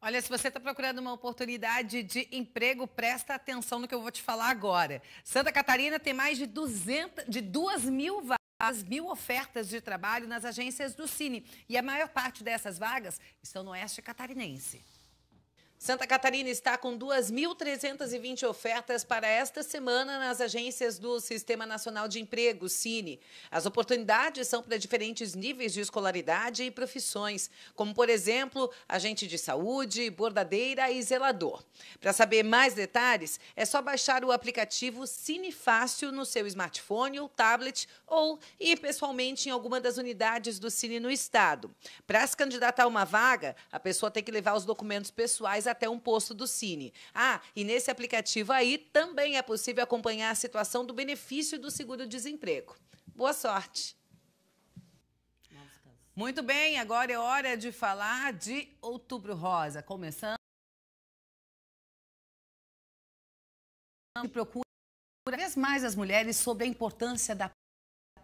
Olha, se você está procurando uma oportunidade de emprego, presta atenção no que eu vou te falar agora. Santa Catarina tem mais de, 200, de 2 mil vagas as mil ofertas de trabalho nas agências do Cine. E a maior parte dessas vagas estão no Oeste Catarinense. Santa Catarina está com 2.320 ofertas para esta semana nas agências do Sistema Nacional de Emprego, Cine. As oportunidades são para diferentes níveis de escolaridade e profissões, como, por exemplo, agente de saúde, bordadeira e zelador. Para saber mais detalhes, é só baixar o aplicativo Cine Fácil no seu smartphone ou tablet ou ir pessoalmente em alguma das unidades do Cine no estado. Para se candidatar a uma vaga, a pessoa tem que levar os documentos pessoais até um posto do Cine. Ah, e nesse aplicativo aí também é possível acompanhar a situação do benefício do seguro-desemprego. Boa sorte! Muito bem, agora é hora de falar de Outubro Rosa. Começando. Procura cada vez mais as mulheres sobre a importância da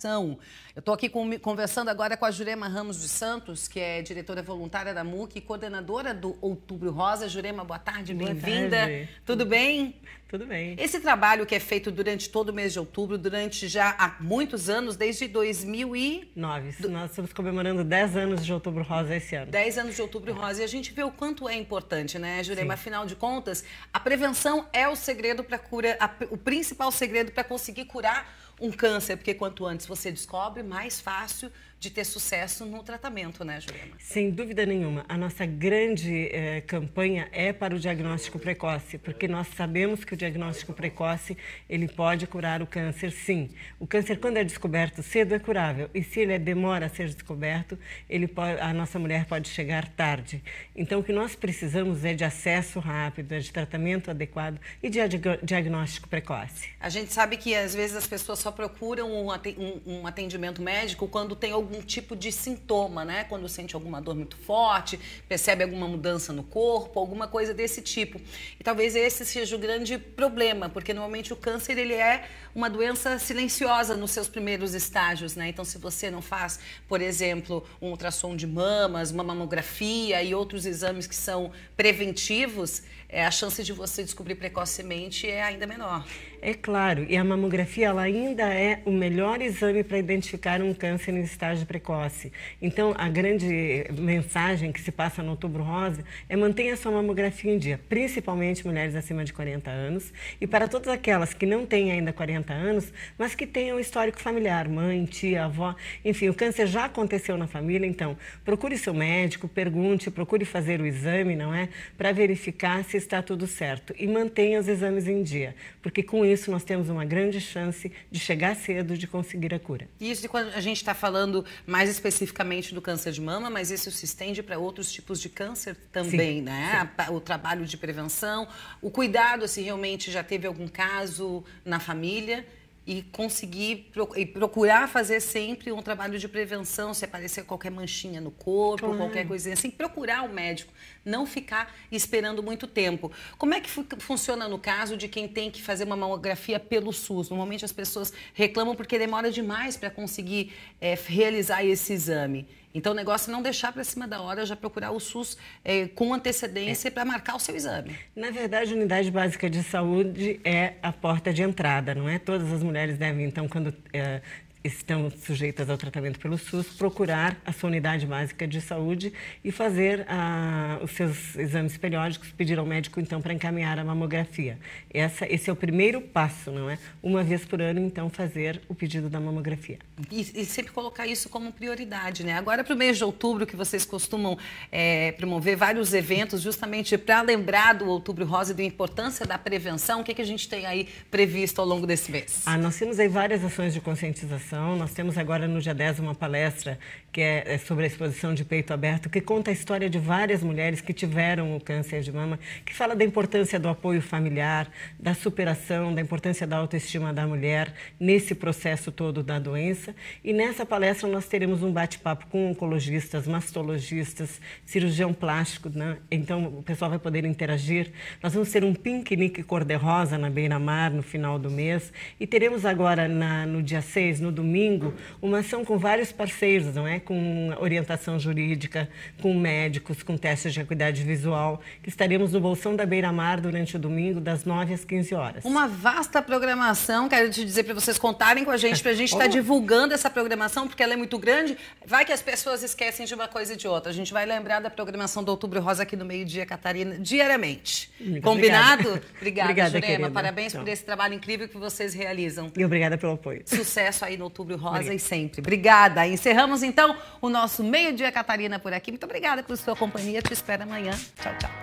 educação. Eu estou aqui com, conversando agora com a Jurema Ramos dos Santos, que é diretora voluntária da MUC e coordenadora do Outubro Rosa. Jurema, boa tarde, bem-vinda. Tudo bem? Tudo bem. Esse trabalho que é feito durante todo o mês de outubro, durante já há muitos anos, desde 2009. Nós estamos comemorando 10 anos de Outubro Rosa esse ano. 10 anos de Outubro Rosa. E a gente vê o quanto é importante, né, Jurema? Sim. Afinal de contas, a prevenção é o segredo para cura, a, o principal segredo para conseguir curar um câncer, porque quanto antes você descobre, mais fácil de ter sucesso no tratamento, né, Juliana? Sem dúvida nenhuma. A nossa grande eh, campanha é para o diagnóstico precoce, porque nós sabemos que o diagnóstico precoce, ele pode curar o câncer, sim. O câncer, quando é descoberto cedo, é curável. E se ele é, demora a ser descoberto, ele pode, a nossa mulher pode chegar tarde. Então, o que nós precisamos é de acesso rápido, é de tratamento adequado e de diagnóstico precoce. A gente sabe que, às vezes, as pessoas só procuram um atendimento médico quando tem algum algum tipo de sintoma, né? Quando sente alguma dor muito forte, percebe alguma mudança no corpo, alguma coisa desse tipo. E talvez esse seja o grande problema, porque normalmente o câncer ele é uma doença silenciosa nos seus primeiros estágios, né? Então, se você não faz, por exemplo, um ultrassom de mamas, uma mamografia e outros exames que são preventivos, é, a chance de você descobrir precocemente é ainda menor. É claro, e a mamografia ela ainda é o melhor exame para identificar um câncer em estágio idade precoce. Então, a grande mensagem que se passa no Outubro Rosa é mantenha sua mamografia em dia, principalmente mulheres acima de 40 anos e para todas aquelas que não têm ainda 40 anos, mas que tenham histórico familiar, mãe, tia, avó, enfim, o câncer já aconteceu na família, então procure seu médico, pergunte, procure fazer o exame, não é? Para verificar se está tudo certo e mantenha os exames em dia, porque com isso nós temos uma grande chance de chegar cedo de conseguir a cura. Isso, de quando a gente está falando mais especificamente do câncer de mama, mas isso se estende para outros tipos de câncer também, sim, né? Sim. O trabalho de prevenção, o cuidado se assim, realmente já teve algum caso na família e conseguir e procurar fazer sempre um trabalho de prevenção, se aparecer qualquer manchinha no corpo, qualquer coisinha assim, procurar o médico, não ficar esperando muito tempo. Como é que funciona no caso de quem tem que fazer uma mamografia pelo SUS? Normalmente as pessoas reclamam porque demora demais para conseguir é, realizar esse exame. Então, o negócio é não deixar para cima da hora, já procurar o SUS é, com antecedência é. para marcar o seu exame. Na verdade, a unidade básica de saúde é a porta de entrada, não é? Todas as mulheres devem, então, quando é, estão sujeitas ao tratamento pelo SUS, procurar a sua unidade básica de saúde e fazer ah, os seus exames periódicos, pedir ao médico então para encaminhar a mamografia. Essa, esse é o primeiro passo, não é? Uma vez por ano, então, fazer o pedido da mamografia. E, e sempre colocar isso como prioridade, né? Agora, para o mês de outubro, que vocês costumam é, promover vários eventos, justamente para lembrar do outubro rosa e da importância da prevenção, o que, que a gente tem aí previsto ao longo desse mês? Ah, nós temos aí várias ações de conscientização exposição. Nós temos agora no dia 10 uma palestra que é, é sobre a exposição de peito aberto, que conta a história de várias mulheres que tiveram o câncer de mama, que fala da importância do apoio familiar, da superação, da importância da autoestima da mulher nesse processo todo da doença. E nessa palestra nós teremos um bate-papo com oncologistas, mastologistas, cirurgião plástico, né? então o pessoal vai poder interagir. Nós vamos ter um piquenique cor-de-rosa na beira-mar no final do mês e teremos agora na, no dia 6, no domingo, domingo, uma ação com vários parceiros, não é? Com orientação jurídica, com médicos, com testes de equidade visual, que estaremos no Bolsão da Beira-Mar durante o domingo, das 9 às 15 horas. Uma vasta programação, quero te dizer para vocês contarem com a gente, para a gente estar tá oh. divulgando essa programação, porque ela é muito grande. Vai que as pessoas esquecem de uma coisa e de outra. A gente vai lembrar da programação do Outubro Rosa aqui no meio-dia, Catarina, diariamente. Muito Combinado? Obrigada, obrigada, obrigada Jurema. Querida. Parabéns então. por esse trabalho incrível que vocês realizam. E obrigada pelo apoio. Sucesso aí no Outubro Rosa Maria. e sempre. Obrigada. Encerramos então o nosso meio-dia Catarina por aqui. Muito obrigada por sua companhia. Te espero amanhã. Tchau, tchau.